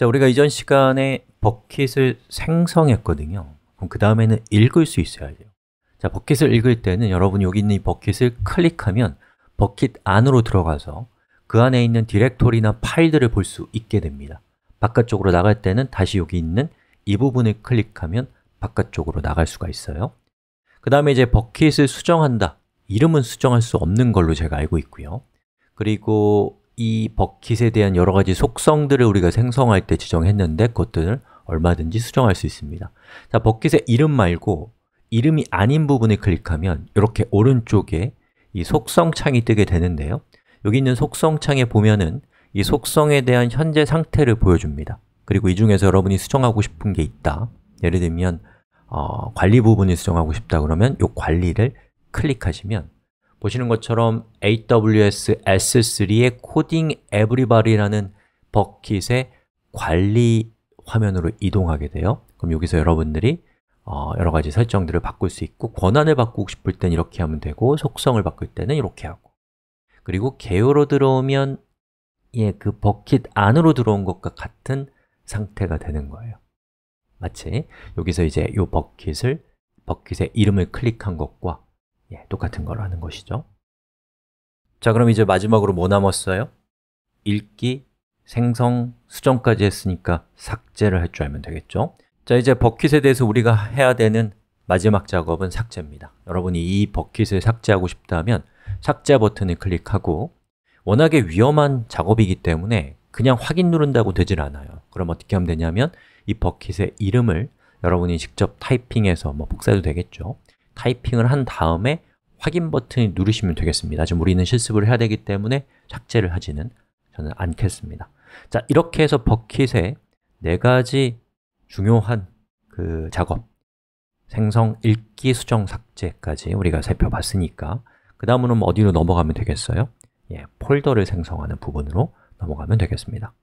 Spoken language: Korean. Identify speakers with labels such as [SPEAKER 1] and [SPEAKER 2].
[SPEAKER 1] 자, 우리가 이전 시간에 버킷을 생성했거든요. 그럼 그 다음에는 읽을 수 있어야 돼요. 자, 버킷을 읽을 때는 여러분이 여기 있는 이 버킷을 클릭하면 버킷 안으로 들어가서 그 안에 있는 디렉토리나 파일들을 볼 수 있게 됩니다. 바깥쪽으로 나갈 때는 다시 여기 있는 이 부분을 클릭하면 바깥쪽으로 나갈 수가 있어요. 그 다음에 이제 버킷을 수정한다. 이름은 수정할 수 없는 걸로 제가 알고 있고요. 그리고 이 버킷에 대한 여러 가지 속성들을 우리가 생성할 때 지정했는데 그것들을 얼마든지 수정할 수 있습니다 자, 버킷의 이름 말고 이름이 아닌 부분을 클릭하면 이렇게 오른쪽에 이 속성 창이 뜨게 되는데요 여기 있는 속성 창에 보면은 이 속성에 대한 현재 상태를 보여줍니다 그리고 이 중에서 여러분이 수정하고 싶은 게 있다 예를 들면 어, 관리 부분을 수정하고 싶다 그러면 이 관리를 클릭하시면 보시는 것처럼 AWS S3의 코딩 에브리바리라는 버킷의 관리 화면으로 이동하게 돼요 그럼 여기서 여러분들이 어, 여러 가지 설정들을 바꿀 수 있고 권한을 바꾸고 싶을 땐 이렇게 하면 되고 속성을 바꿀 때는 이렇게 하고 그리고 개요로 들어오면 예, 그 버킷 안으로 들어온 것과 같은 상태가 되는 거예요 마치 여기서 이제 이 버킷을 버킷의 이름을 클릭한 것과 예, 똑같은 걸 하는 것이죠 자, 그럼 이제 마지막으로 뭐 남았어요? 읽기, 생성, 수정까지 했으니까 삭제를 할 줄 알면 되겠죠 자, 이제 버킷에 대해서 우리가 해야 되는 마지막 작업은 삭제입니다 여러분이 이 버킷을 삭제하고 싶다면 삭제 버튼을 클릭하고 워낙에 위험한 작업이기 때문에 그냥 확인 누른다고 되질 않아요 그럼 어떻게 하면 되냐면 이 버킷의 이름을 여러분이 직접 타이핑해서 뭐 복사해도 되겠죠 타이핑을 한 다음에 확인 버튼을 누르시면 되겠습니다 지금 우리는 실습을 해야 되기 때문에 삭제를 하지는 저는 않겠습니다 자, 이렇게 해서 버킷에 네 가지 중요한 그 작업 생성, 읽기, 수정, 삭제까지 우리가 살펴봤으니까 그다음으로 어디로 넘어가면 되겠어요? 예, 폴더를 생성하는 부분으로 넘어가면 되겠습니다